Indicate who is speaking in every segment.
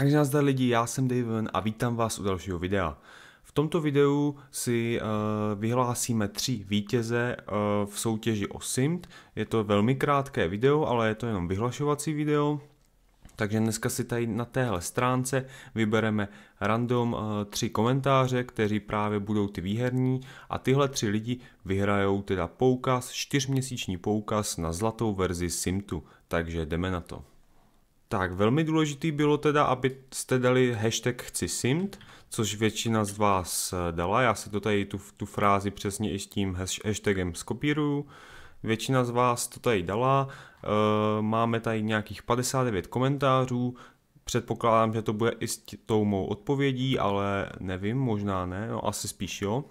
Speaker 1: Takže nazdar lidi, já jsem Daven a vítám vás u dalšího videa. V tomto videu si uh, vyhlásíme tři vítěze uh, v soutěži o SIMT. Je to velmi krátké video, ale je to jenom vyhlašovací video. Takže dneska si tady na téhle stránce vybereme random uh, tři komentáře, kteří právě budou ty výherní a tyhle tři lidi vyhrajou teda poukaz, čtyřměsíční poukaz na zlatou verzi SIMTu. Takže jdeme na to. Tak, velmi důležitý bylo teda, abyste dali hashtag chci simt, což většina z vás eh, dala. Já si to tady tu, tu frázi přesně i s tím hashtagem skopíruju. Většina z vás to tady dala. Eh, máme tady nějakých 59 komentářů. Předpokládám, že to bude i s tou mou odpovědí, ale nevím, možná ne, no asi spíš jo.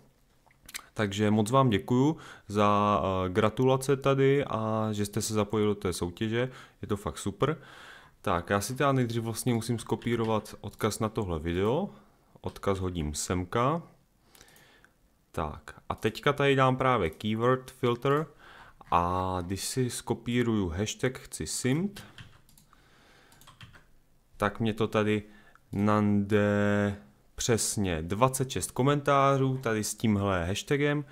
Speaker 1: Takže moc vám děkuju za eh, gratulace tady a že jste se zapojili do té soutěže, je to fakt super. Tak, já si teda nejdřív vlastně musím skopírovat odkaz na tohle video. Odkaz hodím semka. Tak, a teďka tady dám právě keyword filter a když si skopíruju hashtag chci simt, tak mě to tady nande přesně 26 komentářů tady s tímhle hashtagem,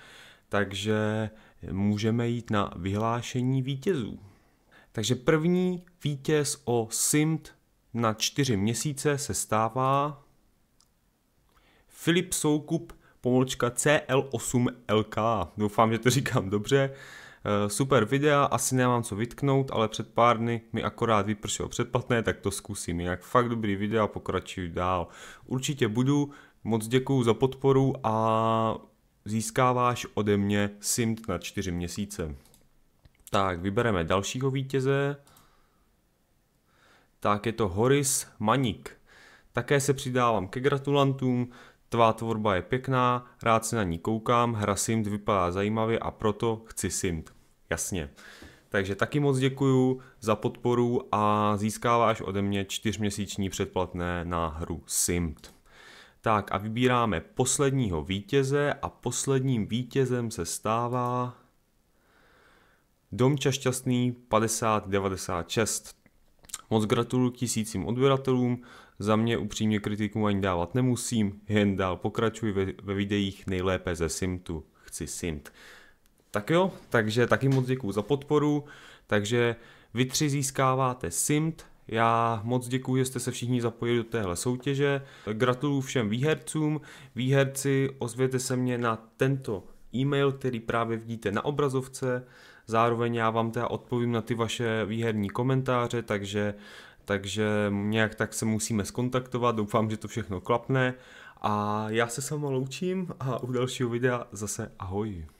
Speaker 1: takže můžeme jít na vyhlášení vítězů. Takže první vítěz o Simt na čtyři měsíce se stává Filip Soukup pomlčka CL8LK. Doufám, že to říkám dobře. Eh, super videa, asi nemám co vytknout, ale před pár dny mi akorát vypršelo předplatné, tak to zkusím. Jinak fakt dobrý videa, pokračuju dál. Určitě budu, moc děkuju za podporu a získáváš ode mě SIMT na čtyři měsíce. Tak, vybereme dalšího vítěze. Tak je to Horis Maník. Také se přidávám ke gratulantům, tvá tvorba je pěkná, rád se na ní koukám, hra Simt vypadá zajímavě a proto chci Simt. Jasně. Takže taky moc děkuju za podporu a získáváš ode mě čtyřměsíční předplatné na hru Simt. Tak a vybíráme posledního vítěze a posledním vítězem se stává Domča Šťastný 5096. Moc gratuluju tisícím odběratelům, za mě upřímně kritiku ani dávat nemusím, jen dál pokračuji ve, ve videích nejlépe ze Simtu, chci Simt. Tak jo, takže taky moc děkuji za podporu, takže vy tři získáváte Simt, já moc děkuji, že jste se všichni zapojili do téhle soutěže. Gratuluju všem výhercům. Výherci, ozvěte se mě na tento e-mail, který právě vidíte na obrazovce. Zároveň já vám teda odpovím na ty vaše výherní komentáře, takže, takže nějak tak se musíme skontaktovat, doufám, že to všechno klapne. A já se sama loučím a u dalšího videa zase ahoj.